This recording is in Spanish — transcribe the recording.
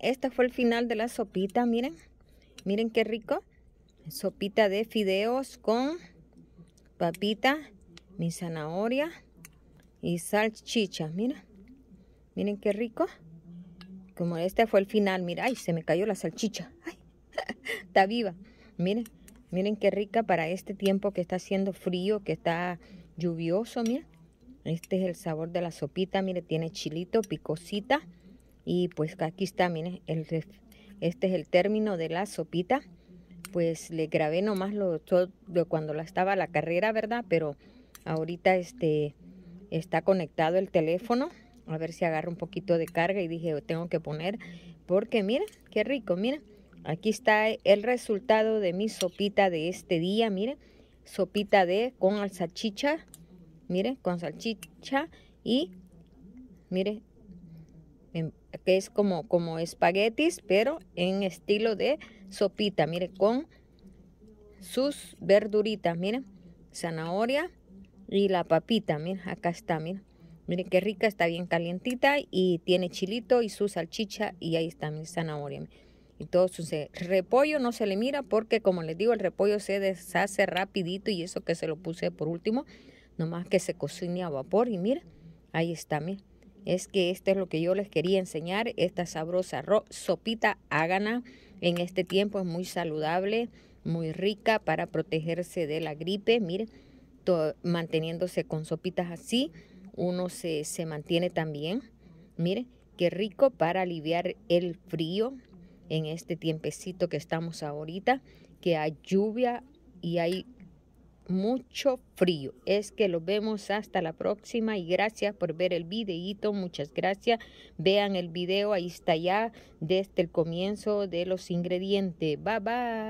Este fue el final de la sopita, miren. Miren qué rico. Sopita de fideos con papita, mi zanahoria y salchicha. Miren, miren qué rico. Como este fue el final, mira, ay, se me cayó la salchicha. Ay, está viva. Miren, miren qué rica para este tiempo que está haciendo frío, que está lluvioso, miren. Este es el sabor de la sopita, mire, tiene chilito, picosita. Y pues aquí está, miren, el, este es el término de la sopita. Pues le grabé nomás lo, cuando la estaba la carrera, ¿verdad? Pero ahorita este, está conectado el teléfono. A ver si agarra un poquito de carga y dije, oh, tengo que poner. Porque miren, qué rico, miren. Aquí está el resultado de mi sopita de este día, miren. Sopita de con salchicha, miren, con salchicha y, mire que es como, como espaguetis, pero en estilo de sopita, mire, con sus verduritas, miren, zanahoria y la papita, miren, acá está, miren. Miren qué rica, está bien calientita y tiene chilito y su salchicha y ahí está mi zanahoria. Y todo su repollo no se le mira porque como les digo, el repollo se deshace rapidito y eso que se lo puse por último, nomás que se cocine a vapor y mira, ahí está, miren es que esto es lo que yo les quería enseñar, esta sabrosa sopita ágana en este tiempo es muy saludable, muy rica para protegerse de la gripe, miren, manteniéndose con sopitas así, uno se, mantiene también, miren, qué rico para aliviar el frío en este tiempecito que estamos ahorita, que hay lluvia y hay mucho frío. Es que lo vemos hasta la próxima y gracias por ver el videito Muchas gracias. Vean el video, ahí está ya desde el comienzo de los ingredientes. Bye bye.